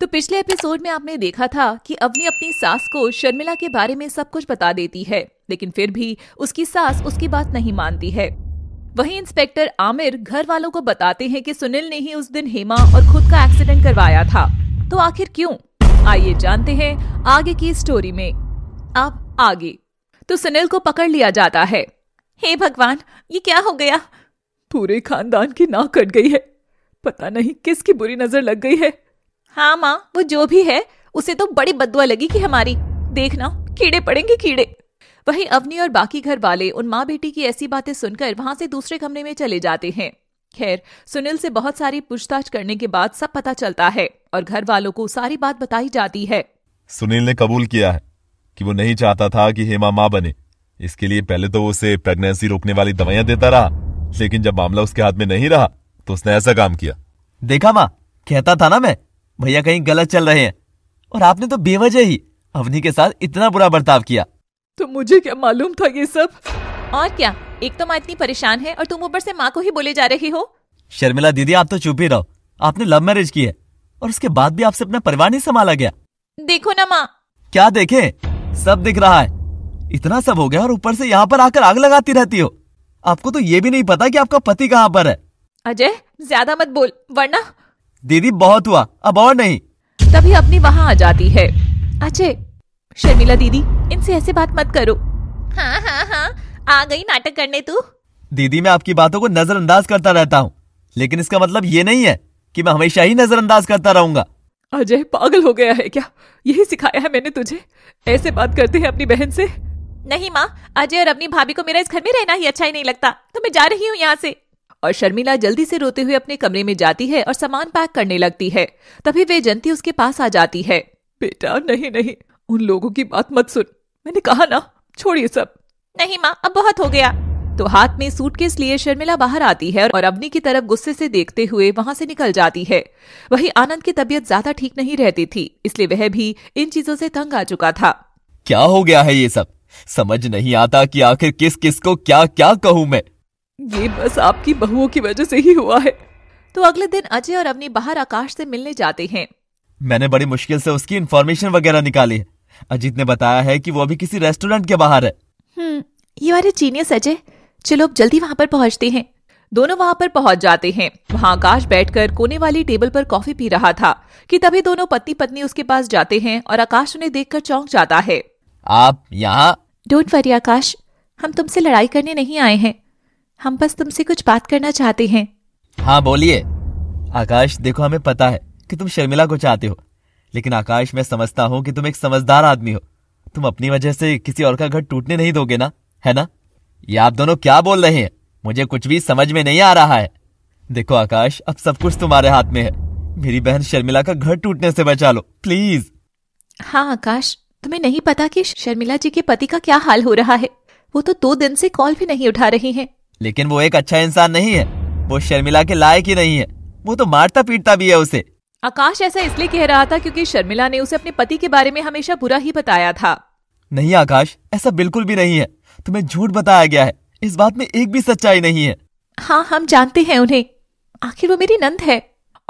तो पिछले एपिसोड में आपने देखा था कि अपनी अपनी सास को शर्मिला के बारे में सब कुछ बता देती है लेकिन फिर भी उसकी सास उसकी बात नहीं मानती है वही इंस्पेक्टर आमिर घर वालों को बताते हैं कि सुनील ने ही उस दिन हेमा और खुद का एक्सीडेंट करवाया था तो आखिर क्यों आइए जानते हैं आगे की स्टोरी में आप आगे तो सुनील को पकड़ लिया जाता है हे भगवान ये क्या हो गया पूरे खानदान की नाक कट गई है पता नहीं किसकी बुरी नजर लग गई है हाँ माँ वो जो भी है उसे तो बड़ी बदुआ लगी कि हमारी देखना कीड़े पड़ेंगे कीड़े वही अवनी और बाकी घर वाले उन माँ बेटी की ऐसी बातें सुनकर वहां से दूसरे कमरे में चले जाते हैं खैर सुनील से बहुत सारी पूछताछ करने के बाद सब पता चलता है और घर वालों को सारी बात बताई जाती है सुनील ने कबूल किया है कि वो नहीं चाहता था कि हेमा माँ बने इसके लिए पहले तो उसे प्रेगनेंसी रोकने वाली दवाइयां देता रहा लेकिन जब मामला उसके हाथ में नहीं रहा तो उसने ऐसा काम किया देखा माँ कहता था ना मैं भैया कहीं गलत चल रहे हैं और आपने तो बेवजह ही अवनी के साथ इतना बुरा बर्ताव किया तो मुझे क्या मालूम था ये सब और क्या एक तो माँ इतनी परेशान है और तुम ऊपर से माँ को ही बोले जा रही हो शर्मिला दीदी आप तो चुप ही रहो आपने लव मैरिज की है और उसके बाद भी आपसे अपना परिवार नहीं संभाला गया देखो ना माँ क्या देखे सब दिख रहा है इतना सब हो गया और ऊपर से यहाँ पर आकर आग लगाती रहती हो आपको तो ये भी नहीं पता कि आपका पति कहाँ पर है अजय ज्यादा मत बोल वरना दीदी बहुत हुआ अब और नहीं तभी अपनी वहाँ आ जाती है अच्छे शर्मिला दीदी इनसे ऐसे बात मत करो हाँ हाँ हाँ आ गई नाटक करने तू दीदी मैं आपकी बातों को नजरअंदाज करता रहता हूँ लेकिन इसका मतलब ये नहीं है कि मैं हमेशा ही नजरअंदाज करता रहूंगा अजय पागल हो गया है क्या यही सिखाया है मैंने तुझे ऐसे बात करते हैं अपनी बहन से नहीं माँ अजय और अपनी भाभी को मेरा इस घर में रहना ही अच्छा ही नहीं लगता तो मैं जा रही हूँ यहाँ से और शर्मिला जल्दी से रोते हुए अपने कमरे में जाती है और सामान पैक करने लगती है तभी वे वेजंती उसके पास आ जाती है बेटा नहीं नहीं उन लोगों की बात मत सुन मैंने कहा ना छोड़िए सब नहीं माँ अब बहुत हो गया तो हाथ में सूटकेस लिए शर्मिला बाहर आती है और अवनी की तरफ गुस्से से देखते हुए वहां से निकल जाती है वही आनंद की तबीयत ज्यादा ठीक नहीं रहती थी इसलिए वह भी इन चीजों से तंग आ चुका था क्या हो गया है ये सब समझ नहीं आता कि आखिर किस किस को क्या क्या कहूँ मैं ये बस आपकी बहुओं की वजह से ही हुआ है तो अगले दिन अजय और अवनी बाहर आकाश से मिलने जाते हैं मैंने बड़ी मुश्किल से उसकी इन्फॉर्मेशन वगैरह निकाली अजीत ने बताया है कि वो अभी किसी रेस्टोरेंट के बाहर है हम्म, ये वाले जीनियस अजय चलो अब जल्दी वहाँ पर पहुँचते हैं दोनों वहाँ पर पहुँच जाते हैं वहाँ आकाश बैठ कोने वाली टेबल पर कॉफी पी रहा था कि तभी दोनों पति पत्नी उसके पास जाते हैं और आकाश उन्हें देख चौंक जाता है आप यहाँ डोंट वरी आकाश हम तुमसे लड़ाई करने नहीं आए हैं हम बस तुमसे कुछ बात करना चाहते हैं हाँ बोलिए आकाश देखो हमें पता है कि तुम शर्मिला को चाहते हो लेकिन आकाश मैं समझता हूँ कि तुम एक समझदार आदमी हो तुम अपनी वजह से किसी और का घर टूटने नहीं दोगे ना है ना ये आप दोनों क्या बोल रहे हैं मुझे कुछ भी समझ में नहीं आ रहा है देखो आकाश अब सब कुछ तुम्हारे हाथ में है मेरी बहन शर्मिला का घर टूटने से बचा लो प्लीज हाँ आकाश तुम्हें नहीं पता कि शर्मिला जी के पति का क्या हाल हो रहा है वो तो दो दिन से कॉल भी नहीं उठा रही हैं लेकिन वो एक अच्छा इंसान नहीं है वो शर्मिला के लायक ही नहीं है वो तो मारता पीटता भी है उसे आकाश ऐसा इसलिए कह रहा था क्योंकि शर्मिला ने उसे अपने पति के बारे में हमेशा बुरा ही बताया था नहीं आकाश ऐसा बिल्कुल भी नहीं है तुम्हें झूठ बताया गया है इस बात में एक भी सच्चाई नहीं है हाँ हम जानते हैं उन्हें आखिर वो मेरी नंद है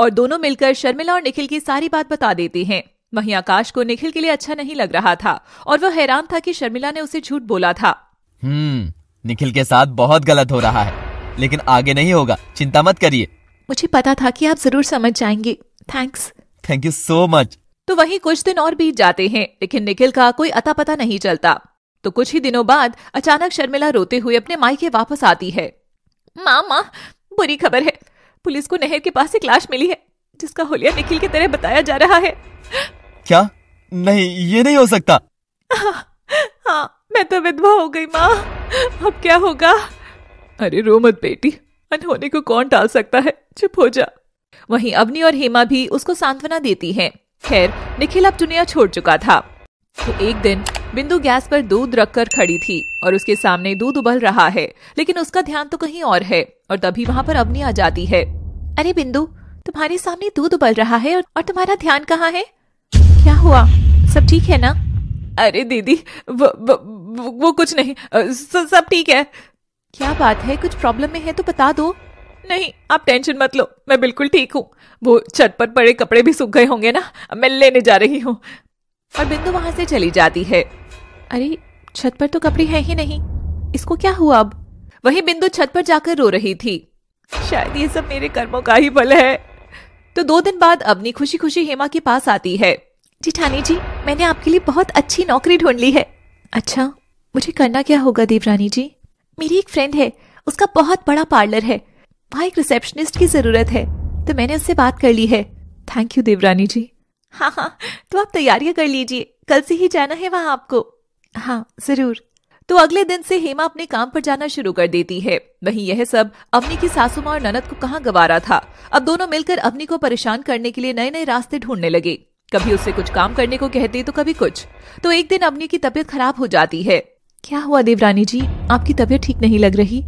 और दोनों मिलकर शर्मिला और निखिल की सारी बात बता देते हैं वहीं आकाश को निखिल के लिए अच्छा नहीं लग रहा था और वह हैरान था कि शर्मिला ने उसे झूठ बोला था हम्म निखिल के साथ बहुत गलत हो रहा है लेकिन आगे नहीं होगा चिंता मत करिए मुझे पता था कि आप जरूर समझ जाएंगे thanks thank you so much तो वही कुछ दिन और बीत जाते हैं लेकिन निखिल का कोई अता पता नहीं चलता तो कुछ ही दिनों बाद अचानक शर्मिला रोते हुए अपने माई के वापस आती है माँ माँ बुरी खबर है पुलिस को नहर के पास एक लाश मिली है जिसका होलिया निखिल की तरह बताया जा रहा है क्या नहीं ये नहीं हो सकता हाँ, हाँ मैं तो विधवा हो गई माँ अब क्या होगा अरे रो मत बेटी अनहोने को कौन टाल सकता है चुप हो जा वहीं अवनी और हेमा भी उसको सांत्वना देती हैं। खैर निखिल अब दुनिया छोड़ चुका था तो एक दिन बिंदु गैस पर दूध रखकर खड़ी थी और उसके सामने दूध उबल रहा है लेकिन उसका ध्यान तो कहीं और है और तभी वहाँ पर अवनी आ जाती है अरे बिंदु तुम्हारे सामने दूध उबल रहा है और तुम्हारा ध्यान कहाँ है क्या हुआ सब ठीक है ना अरे दीदी वो कुछ नहीं सब ठीक है क्या बात है कुछ प्रॉब्लम में है तो बता दो नहीं आप टेंशन मत लो मैं बिल्कुल ठीक हूँ वो छत पर पड़े कपड़े भी सूख गए होंगे ना मैं लेने जा रही हूँ और बिंदु वहां से चली जाती है अरे छत पर तो कपड़े है ही नहीं इसको क्या हुआ अब वही बिंदु छत पर जाकर रो रही थी शायद ये सब मेरे कर्मों का ही फल है तो दो दिन बाद अवनी खुशी खुशी हेमा के पास आती है जिठानी जी मैंने आपके लिए बहुत अच्छी नौकरी ढूंढ ली है अच्छा मुझे करना क्या होगा देवरानी जी मेरी एक फ्रेंड है उसका बहुत बड़ा पार्लर है वहाँ एक रिसेप्शनिस्ट की जरूरत है तो मैंने उससे बात कर ली है थैंक यू देवरानी जी हाँ हाँ तो आप तैयारियां कर लीजिए कल से ही जाना है वहाँ आपको हाँ जरूर तो अगले दिन से हेमा अपने काम पर जाना शुरू कर देती है वहीं यह सब अवनी की सासू माँ और ननद को कहाँ गवारा था अब दोनों मिलकर अवनी को परेशान करने के लिए नए नए रास्ते ढूंढने लगे कभी उससे कुछ काम करने को कहते तो कभी कुछ तो एक दिन अवनी की तबीयत खराब हो जाती है क्या हुआ देवरानी जी आपकी तबीयत ठीक नहीं लग रही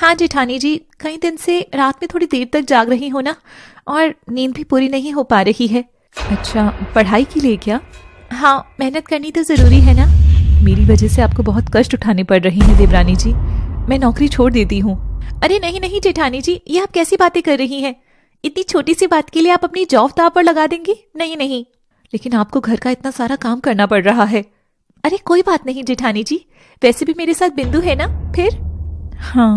हाँ जेठानी जी कई दिन से रात में थोड़ी देर तक जाग रही हो ना और नींद भी पूरी नहीं हो पा रही है अच्छा पढ़ाई के लिए क्या हाँ मेहनत करनी तो ज़रूरी है ना मेरी वजह से आपको बहुत कष्ट उठाने पड़ रहे हैं देवरानी जी मैं नौकरी छोड़ देती हूँ अरे नहीं नहीं जेठानी जी ये आप कैसी बातें कर रही हैं इतनी छोटी सी बात के लिए आप अपनी जॉब दाव पर लगा देंगी नहीं नहीं लेकिन आपको घर का इतना सारा काम करना पड़ रहा है अरे कोई बात नहीं जेठानी जी वैसे भी मेरे साथ बिंदु है ना फिर हाँ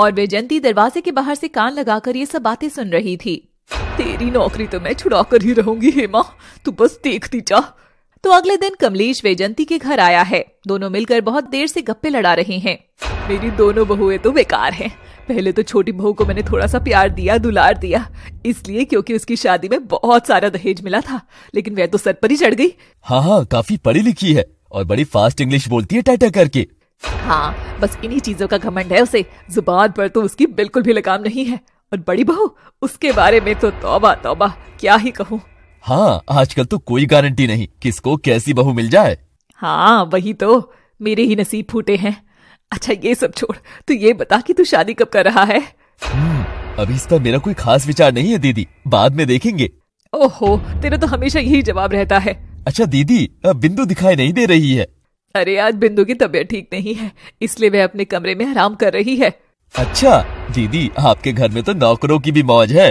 और वैजंती दरवाजे के बाहर से कान लगाकर ये सब बातें सुन रही थी तेरी नौकरी तो मैं छुड़ा कर ही रहूंगी हेमा तू बस देखती जा तो अगले दिन कमलेश वैजंती के घर आया है दोनों मिलकर बहुत देर से गप्पे लड़ा रहे हैं मेरी दोनों बहुएं तो बेकार हैं पहले तो छोटी बहू को मैंने थोड़ा सा प्यार दिया दुलार दिया इसलिए क्योंकि उसकी शादी में बहुत सारा दहेज मिला था लेकिन वह तो सर पर ही चढ़ गई हाँ हाँ काफी पढ़ी लिखी है और बड़ी फास्ट इंग्लिश बोलती है टाटा करके हाँ बस इन्हीं चीजों का घमंड है उसे जुबान पर तो उसकी बिल्कुल भी लगाम नहीं है और बड़ी बहू उसके बारे में तो तौबा तौबा क्या ही कहूँ हाँ आजकल तो कोई गारंटी नहीं किसको कैसी बहू मिल जाए हाँ वही तो मेरे ही नसीब फूटे हैं अच्छा ये सब छोड़ तू ये बता कि तू शादी कब कर रहा है हम्म, अभी इस पर मेरा कोई खास विचार नहीं है दीदी बाद में देखेंगे ओहो तेरा तो हमेशा यही जवाब रहता है अच्छा दीदी बिंदु दिखाई नहीं दे रही है अरे आज बिंदु की तबीयत ठीक नहीं है इसलिए वह अपने कमरे में आराम कर रही है अच्छा दीदी आपके घर में तो नौकरों की भी मौज है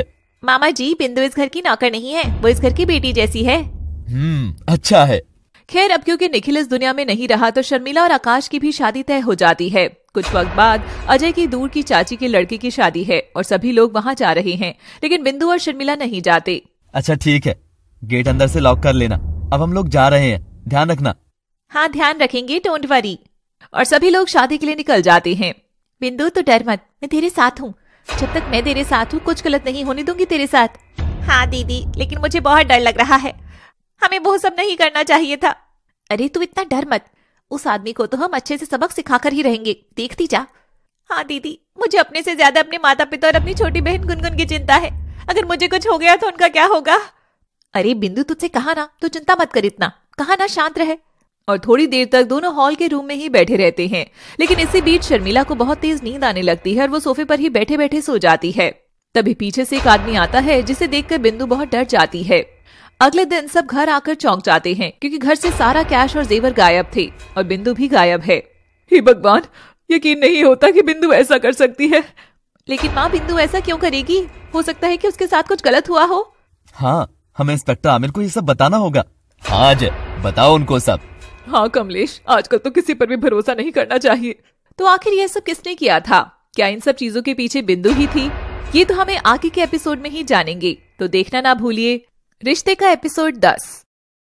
मामा जी बिंदु इस घर की नौकर नहीं है वो इस घर की बेटी जैसी है हम्म अच्छा है खैर अब क्योंकि निखिल इस दुनिया में नहीं रहा तो शर्मिला और आकाश की भी शादी तय हो जाती है कुछ वक्त बाद अजय की दूर की चाची की लड़की की शादी है और सभी लोग वहाँ जा रहे हैं लेकिन बिंदु और शर्मिला नहीं जाते अच्छा ठीक है गेट अंदर से लॉक कर लेना अब हम लोग जा रहे हैं ध्यान रखना हाँ ध्यान रखेंगे डोंट वरी और सभी लोग शादी के लिए निकल जाते हैं बिंदु तो डर मत मैं तेरे साथ हूँ जब तक मैं तेरे साथ हूँ कुछ गलत नहीं होने दूंगी तेरे साथ हाँ दीदी लेकिन मुझे बहुत डर लग रहा है हमें वो सब नहीं करना चाहिए था अरे तू इतना डर मत उस आदमी को तो हम अच्छे से सबक सिखा कर ही रहेंगे देखती जा हाँ दीदी मुझे अपने से ज्यादा अपने माता पिता और अपनी छोटी बहन गुनगुन की चिंता है अगर मुझे कुछ हो गया तो उनका क्या होगा अरे बिंदु तुझसे कहा ना तो चिंता मत कर इतना कहा ना शांत रहे और थोड़ी देर तक दोनों हॉल के रूम में ही बैठे रहते हैं लेकिन इसी बीच शर्मिला को बहुत तेज नींद आने लगती है और वो सोफे पर ही बैठे बैठे सो जाती है तभी पीछे से एक आदमी आता है जिसे देखकर बिंदु बहुत डर जाती है अगले दिन सब घर आकर चौंक जाते हैं क्योंकि घर से सारा कैश और जेवर गायब थे और बिंदु भी गायब है हे भगवान यकीन नहीं होता कि बिंदु ऐसा कर सकती है लेकिन माँ बिंदु ऐसा क्यों करेगी हो सकता है कि उसके साथ कुछ गलत हुआ हो हाँ हमें इंस्पेक्टर आमिर को ये सब बताना होगा आज बताओ उनको सब हाँ कमलेश आजकल तो किसी पर भी भरोसा नहीं करना चाहिए तो आखिर यह सब किसने किया था क्या इन सब चीजों के पीछे बिंदु ही थी ये तो हमें आगे के एपिसोड में ही जानेंगे तो देखना ना भूलिए रिश्ते का एपिसोड दस